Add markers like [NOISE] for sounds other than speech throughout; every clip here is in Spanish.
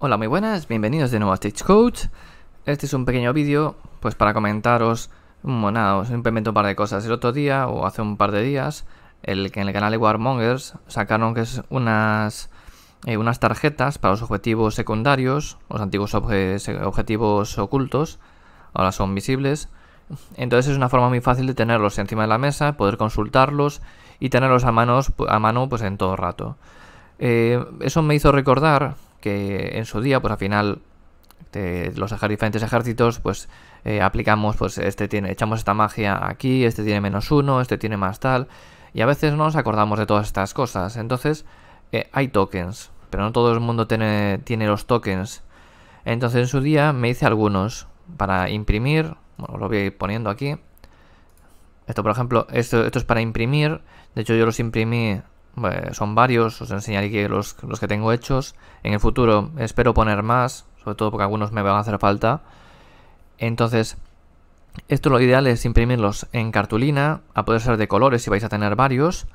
Hola, muy buenas, bienvenidos de nuevo a Stagecoach. Este es un pequeño vídeo, pues para comentaros, bueno, nada, simplemente un par de cosas. El otro día, o hace un par de días, el que en el canal de Warmongers sacaron que es unas, eh, unas tarjetas para los objetivos secundarios, los antiguos objetivos ocultos, ahora son visibles. Entonces es una forma muy fácil de tenerlos encima de la mesa, poder consultarlos y tenerlos a, manos, a mano pues en todo rato. Eh, eso me hizo recordar que en su día, pues al final, de eh, los diferentes ejércitos, pues eh, aplicamos, pues este tiene, echamos esta magia aquí, este tiene menos uno, este tiene más tal, y a veces no nos acordamos de todas estas cosas. Entonces, eh, hay tokens, pero no todo el mundo tiene, los tokens. Entonces, en su día me hice algunos para imprimir, bueno, lo voy a ir poniendo aquí. Esto, por ejemplo, esto, esto es para imprimir. De hecho, yo los imprimí son varios, os enseñaré los, que tengo hechos. En el futuro espero poner más, sobre todo porque algunos me van a hacer falta. Entonces, esto lo ideal es imprimirlos en cartulina, a poder ser de colores si vais a tener varios,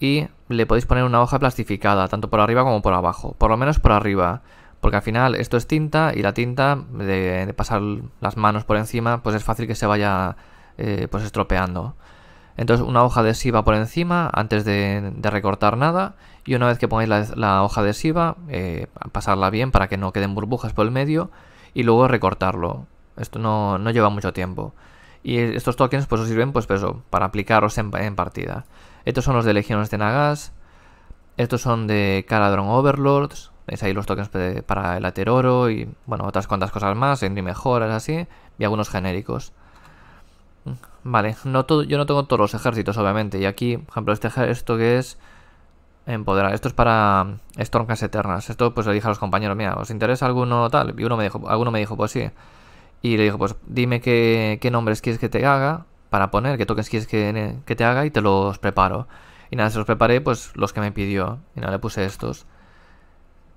y le podéis poner una hoja plastificada, tanto por arriba como por abajo, por lo menos por arriba, porque al final esto es tinta y la tinta, de, pasar las manos por encima, pues es fácil que se vaya eh, pues estropeando. Entonces una hoja adhesiva por encima antes de, recortar nada y una vez que pongáis la, hoja adhesiva eh, pasarla bien para que no queden burbujas por el medio y luego recortarlo. Esto no, lleva mucho tiempo. Y estos tokens pues os sirven pues, para aplicaros en, partida. Estos son los de legiones de Nagas. Estos son de Caladron Overlords. veis ahí los tokens para el Ateroro y bueno, otras cuantas cosas más, y mejoras así, y algunos genéricos. Mm, vale, yo no tengo todos los ejércitos, obviamente. Y aquí, por ejemplo, este esto que es empoderar. Esto es para mm, Stormcast Eternas. Esto pues le dije a los compañeros, mira, ¿os interesa alguno tal? Y uno me dijo, alguno me dijo, pues sí. Y le dijo, pues dime qué, nombres quieres que te haga para poner, qué tokens quieres que, que, te haga y te los preparo. Y nada, se los preparé, pues los que me pidió. Y nada, le puse estos.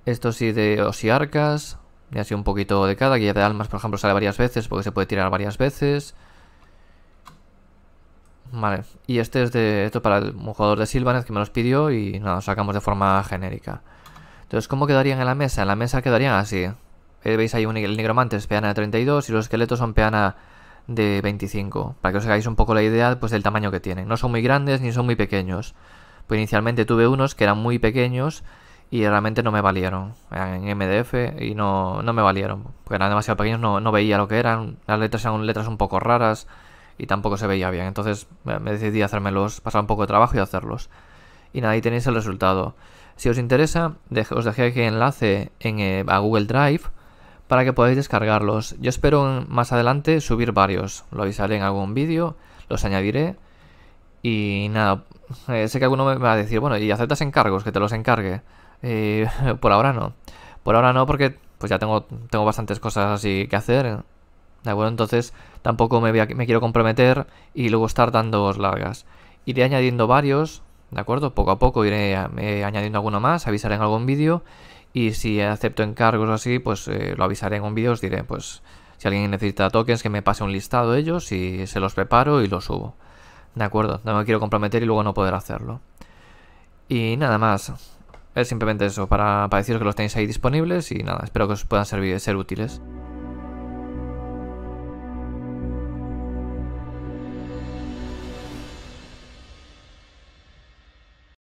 Estos sí de Osiarcas. Y así un poquito de cada. Guía de almas, por ejemplo, sale varias veces porque se puede tirar varias veces. Vale, y este es de esto para un jugador de Silvanes que me los pidió y nada, lo sacamos de forma genérica. Entonces, ¿cómo quedarían en la mesa? En la mesa quedarían así. Eh, veis ahí un, el nigromante es peana de 32 y los esqueletos son peana de 25. Para que os hagáis un poco la idea pues, del tamaño que tienen. No son muy grandes ni son muy pequeños. Pues inicialmente tuve unos que eran muy pequeños y realmente no me valieron. en MDF y no, no me valieron. Porque eran demasiado pequeños, no, no veía lo que eran. Las letras eran letras un poco raras y tampoco se veía bien. Entonces me decidí a hacérmelos, pasar un poco de trabajo y hacerlos. Y nada, ahí tenéis el resultado. Si os interesa, os dejé aquí el enlace en, eh, a Google Drive para que podáis descargarlos. Yo espero más adelante subir varios. Lo avisaré en algún vídeo, los añadiré. Y nada, eh, sé que alguno me va a decir, bueno, ¿y aceptas encargos? Que te los encargue. Eh, [LAUGHS] por ahora no. Por ahora no, porque pues ya tengo, tengo bastantes cosas así que hacer ¿de acuerdo? Entonces tampoco me, me quiero comprometer y luego estar dando largas. Iré añadiendo varios, ¿de acuerdo? Poco a poco iré eh, añadiendo alguno más, avisaré en algún vídeo y si acepto encargos o así, pues eh, lo avisaré en un vídeo, os diré, pues si alguien necesita tokens que me pase un listado de ellos y se los preparo y los subo. ¿De acuerdo? No me quiero comprometer y luego no poder hacerlo. Y nada más. Es simplemente eso, para, deciros que los tenéis ahí disponibles y nada, espero que os puedan servir, ser útiles.